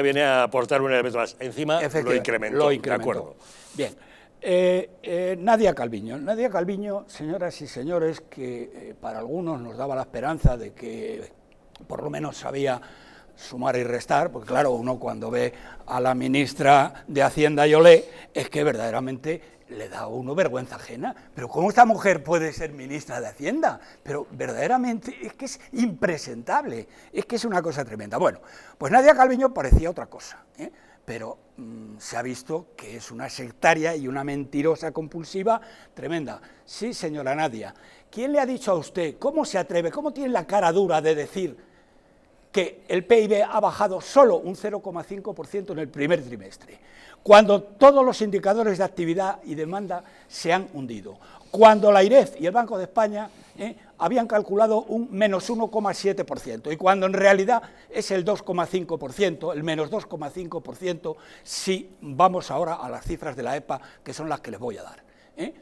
Viene a aportar un elemento más. Encima lo incrementó. De acuerdo. Bien. Eh, eh, Nadia Calviño. Nadia Calviño, señoras y señores, que eh, para algunos nos daba la esperanza de que por lo menos sabía sumar y restar, porque claro, uno cuando ve a la ministra de Hacienda Yolé es que verdaderamente le da a uno vergüenza ajena. Pero ¿cómo esta mujer puede ser ministra de Hacienda? Pero verdaderamente es que es impresentable, es que es una cosa tremenda. Bueno, pues Nadia Calviño parecía otra cosa, ¿eh? pero mm, se ha visto que es una sectaria y una mentirosa compulsiva tremenda. Sí, señora Nadia, ¿quién le ha dicho a usted, cómo se atreve, cómo tiene la cara dura de decir que el PIB ha bajado solo un 0,5% en el primer trimestre, cuando todos los indicadores de actividad y demanda se han hundido, cuando la IREF y el Banco de España ¿eh? habían calculado un menos 1,7% y cuando en realidad es el 2,5%, el menos 2,5% si vamos ahora a las cifras de la EPA, que son las que les voy a dar. ¿eh?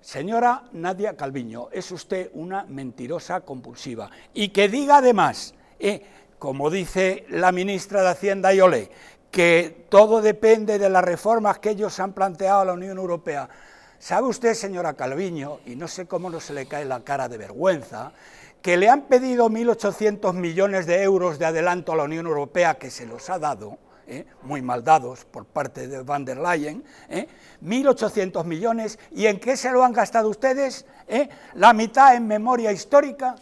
Señora Nadia Calviño, es usted una mentirosa compulsiva y que diga además... ¿eh? como dice la ministra de Hacienda y que todo depende de las reformas que ellos han planteado a la Unión Europea. ¿Sabe usted, señora Calviño, y no sé cómo no se le cae la cara de vergüenza, que le han pedido 1.800 millones de euros de adelanto a la Unión Europea, que se los ha dado, eh, muy mal dados por parte de van der Leyen, 1.800 eh, millones, ¿y en qué se lo han gastado ustedes? Eh, la mitad en memoria histórica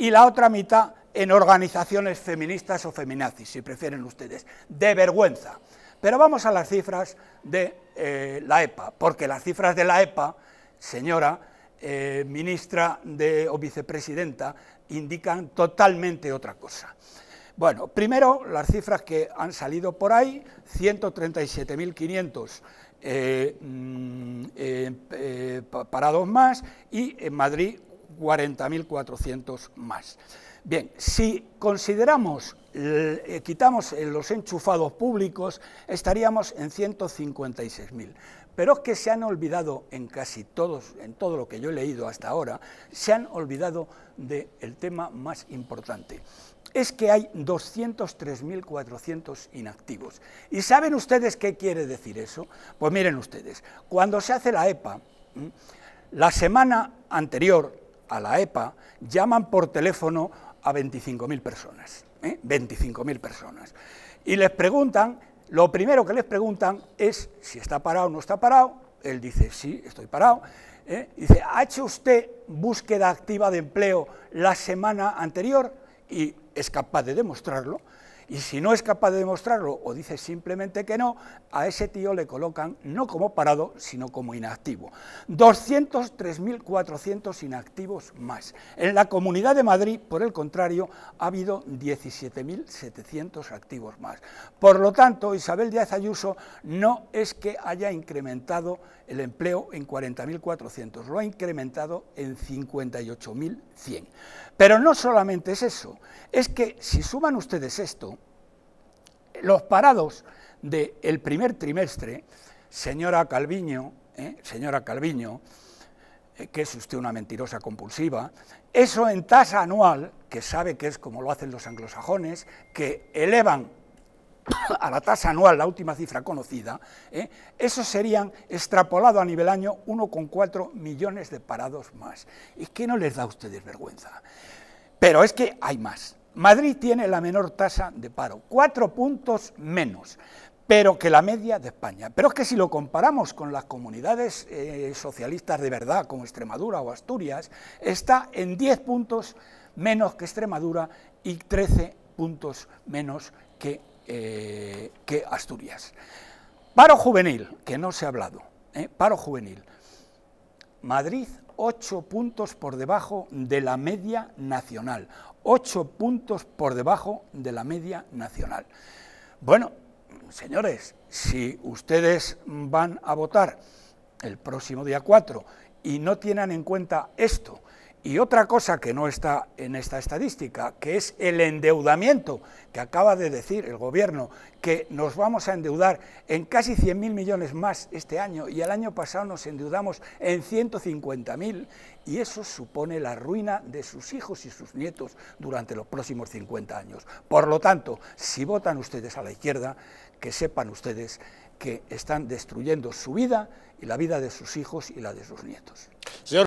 y la otra mitad en organizaciones feministas o feminazis, si prefieren ustedes, de vergüenza. Pero vamos a las cifras de eh, la EPA, porque las cifras de la EPA, señora eh, ministra o vicepresidenta, indican totalmente otra cosa. Bueno, primero las cifras que han salido por ahí, 137.500 eh, mm, parados más y en Madrid 40.400 más. Bien, si consideramos, eh, quitamos eh, los enchufados públicos, estaríamos en 156.000. Pero es que se han olvidado en casi todos, en todo lo que yo he leído hasta ahora, se han olvidado del tema más importante. Es que hay 203.400 inactivos. ¿Y saben ustedes qué quiere decir eso? Pues miren ustedes, cuando se hace la EPA, la semana anterior a la EPA, llaman por teléfono a 25.000 personas. 25.000 ¿eh? personas. Y les preguntan, lo primero que les preguntan es si está parado o no está parado. Él dice, sí, estoy parado. ¿eh? Dice, ¿ha hecho usted búsqueda activa de empleo la semana anterior? Y es capaz de demostrarlo. Y si no es capaz de demostrarlo o dice simplemente que no, a ese tío le colocan no como parado, sino como inactivo. 203.400 inactivos más. En la Comunidad de Madrid, por el contrario, ha habido 17.700 activos más. Por lo tanto, Isabel Díaz Ayuso no es que haya incrementado el empleo en 40.400, lo ha incrementado en 58.100. Pero no solamente es eso, es que si suman ustedes esto, los parados del primer trimestre, señora Calviño, ¿eh? señora Calviño, eh, que es usted una mentirosa compulsiva, eso en tasa anual, que sabe que es como lo hacen los anglosajones, que elevan a la tasa anual, la última cifra conocida, ¿eh? eso serían, extrapolado a nivel año, 1,4 millones de parados más. ¿Y qué no les da a ustedes vergüenza? Pero es que hay más. Madrid tiene la menor tasa de paro, cuatro puntos menos, pero que la media de España. Pero es que si lo comparamos con las comunidades eh, socialistas de verdad, como Extremadura o Asturias, está en 10 puntos menos que Extremadura y 13 puntos menos eh, que, Asturias. Paro juvenil, que no se ha hablado, ¿eh? paro juvenil. Madrid, 8 puntos por debajo de la media nacional ocho puntos por debajo de la media nacional. Bueno, señores, si ustedes van a votar el próximo día 4 y no tienen en cuenta esto, y otra cosa que no está en esta estadística, que es el endeudamiento, que acaba de decir el Gobierno, que nos vamos a endeudar en casi 100.000 millones más este año y el año pasado nos endeudamos en 150.000 y eso supone la ruina de sus hijos y sus nietos durante los próximos 50 años. Por lo tanto, si votan ustedes a la izquierda, que sepan ustedes que están destruyendo su vida y la vida de sus hijos y la de sus nietos.